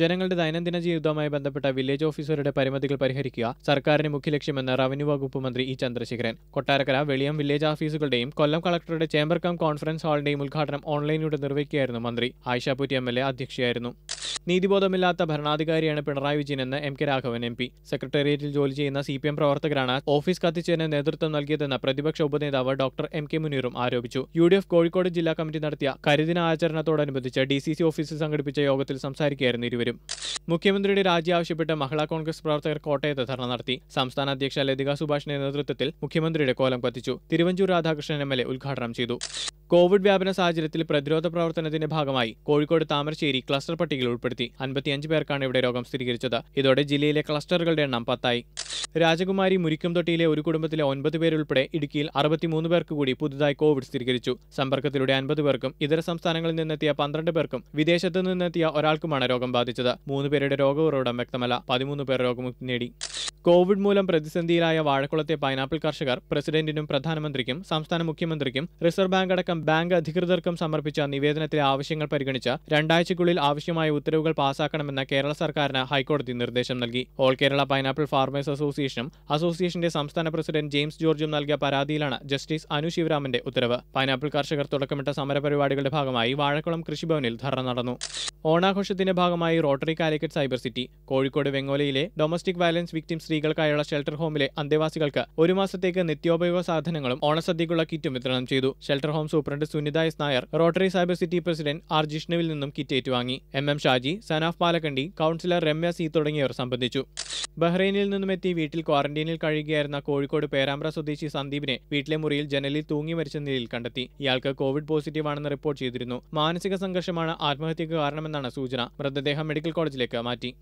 ജനങ്ങളുടെ ദൈനംദിന ജീവിതവുമായി ബന്ധപ്പെട്ട വില്ലേജ് ഓഫീസറുടെ പരിമിതികൾ പരിഹരിക്കുക സർക്കാരിന് മുഖ്യ ലക്ഷ്യമെന്ന് റവന്യൂ വകുപ്പ് മന്ത്രി ഇ ചന്ദ്രശേഖരൻ കൊട്ടാരക്കര വെളിയം വില്ലേജ് ഓഫീസുകളുടെയും കൊല്ലം കളക്ടറുടെ ചേംബർ കം കോൺഫറൻസ് ഹാളിന്റെയും ഉദ്ഘാടനം ഓൺലൈനിലൂടെ നിർവഹിക്കുകയായിരുന്നു മന്ത്രി ആയിഷ എം എൽ എ അധ്യക്ഷയായിരുന്നു നീതിബോധമില്ലാത്ത ഭരണാധികാരിയാണ് പിണറായി വിജയനെന്ന് M K Raghavan M P സെക്രട്ടേറിയറ്റിൽ ജോലി ചെയ്യുന്ന സി പി എം പ്രവർത്തകരാണ് ഓഫീസ് കത്തിച്ചതിന് നേതൃത്വം നൽകിയതെന്ന് പ്രതിപക്ഷ ഉപനേതാവ് ഡോക്ടർ എം കെ മുനീറും ആരോപിച്ചു യു ഡി എഫ് കോഴിക്കോട് ജില്ലാ കമ്മിറ്റി നടത്തിയ കരിദിന ആചരണത്തോടനുബന്ധിച്ച് ഡി സി സി ഓഫീസിൽ സംഘടിപ്പിച്ച യോഗത്തിൽ സംസാരിക്കുകയായിരുന്നു ഇരുവരും മുഖ്യമന്ത്രിയുടെ രാജി ആവശ്യപ്പെട്ട് മഹിളാ കോൺഗ്രസ് പ്രവർത്തകർ കോട്ടയത്ത് ധർണ നടത്തി സംസ്ഥാന അധ്യക്ഷ ലതികാ സുഭാഷിന്റെ നേതൃത്വത്തിൽ മുഖ്യമന്ത്രിയുടെ കോലം കത്തിച്ചു Thiruvanchoor Radhakrishnan M L A ഉദ്ഘാടനം ചെയ്തു കോവിഡ് വ്യാപന സാഹചര്യത്തിൽ പ്രതിരോധ പ്രവർത്തനത്തിന്റെ ഭാഗമായി കോഴിക്കോട് താമരശ്ശേരി ക്ലസ്റ്റർ പട്ടികയിൽ ഉൾപ്പെടുത്തി അൻപത്തിയഞ്ച് പേർക്കാണ് ഇവിടെ രോഗം സ്ഥിരീകരിച്ചത് ഇതോടെ ജില്ലയിലെ ക്ലസ്റ്ററുകളുടെ എണ്ണം പത്തായി രാജകുമാരി മുരിക്കുംതൊട്ടിയിലെ ഒരു കുടുംബത്തിലെ ഒൻപത് പേരുൾപ്പെടെ ഇടുക്കിയിൽ അറുപത്തിമൂന്ന് പേർക്ക് കൂടി പുതുതായി കോവിഡ് സ്ഥിരീകരിച്ചു സമ്പർക്കത്തിലൂടെ അൻപത് പേർക്കും ഇതര സംസ്ഥാനങ്ങളിൽ നിന്നെത്തിയ പന്ത്രണ്ട് പേർക്കും വിദേശത്ത് നിന്നെത്തിയ ഒരാൾക്കുമാണ് രോഗം ബാധിച്ചത് മൂന്ന് പേരുടെ ഉറവിടം വ്യക്തമല്ല പതിമൂന്ന് പേർ രോഗമുക്തി നേടി കോവിഡ് മൂലം പ്രതിസന്ധിയിലായ വാഴക്കുളത്തെ പൈനാപ്പിൾ കർഷകർ പ്രസിഡന്റിനും പ്രധാനമന്ത്രിക്കും സംസ്ഥാന മുഖ്യമന്ത്രിക്കും റിസർവ് ബാങ്ക് അടക്കം ദിവസം ബാങ്ക് അധികൃതർക്കും സമർപ്പിച്ച നിവേദനത്തിലെ ആവശ്യങ്ങൾ പരിഗണിച്ച് രണ്ടാഴ്ചയ്ക്കുള്ളിൽ ആവശ്യമായ ഉത്തരവുകൾ പാസാക്കണമെന്ന് കേരള സർക്കാരിന് ഹൈക്കോടതി നിർദ്ദേശം നൽകി ഓൾ കേരള പൈനാപ്പിൾ ഫാർമേഴ്സ് അസോസിയേഷനും അസോസിയേഷന്റെ സംസ്ഥാന പ്രസിഡന്റ് ജെയിംസ് ജോർജും നൽകിയ പരാതിയിലാണ് ജസ്റ്റിസ് അനു ശിവരാമന്റെ ഉത്തരവ് പൈനാപ്പിൾ കർഷകർ തുടക്കമിട്ട സമരപരിപാടികളുടെ ഭാഗമായി വാഴക്കുളം കൃഷിഭവനിൽ ധർണ നടന്നു ഓണാഘോഷത്തിന്റെ ഭാഗമായി Rotary Calicut Cyber City Kozhikode വെങ്ങോലയിലെ ഡൊമസ്റ്റിക് വയലൻസ് വിക്ടിം സ്ത്രീകൾക്കായുള്ള ഷെൽട്ടർ ഹോമിലെ അന്തേവാസികൾക്ക് ഒരു മാസത്തേക്ക് നിത്യോപയോഗ സാധനങ്ങളും ഓണസദ്യക്കുള്ള കിറ്റും വിതരണം ചെയ്തു shelter home superintendent Sunitha S Nair Rotary Cyber City president R ജിഷ്ണുവിൽ നിന്നും കിറ്റ് ഏറ്റുവാങ്ങി M M Shaji Sanaf Palakkandi councillor Ramya C തുടങ്ങിയവർ സംബന്ധിച്ചു ബഹ്റൈനിൽ നിന്നുമെത്തി വീട്ടിൽ ക്വാറന്റീനിൽ കഴിയുകയായിരുന്ന കോഴിക്കോട് പേരാമ്പ്ര സ്വദേശി സന്ദീപിനെ വീട്ടിലെ മുറിയിൽ ജനലിൽ തൂങ്ങി മരിച്ച നിലയിൽ കണ്ടെത്തി ഇയാൾക്ക് കോവിഡ് പോസിറ്റീവാണെന്ന് റിപ്പോർട്ട് ചെയ്തിരുന്നു മാനസിക സംഘർഷമാണ് ആത്മഹത്യക്ക് കാരണമെന്ന് എന്നാണ് സൂചന മൃതദേഹം മെഡിക്കൽ കോളേജിലേക്ക് മാറ്റി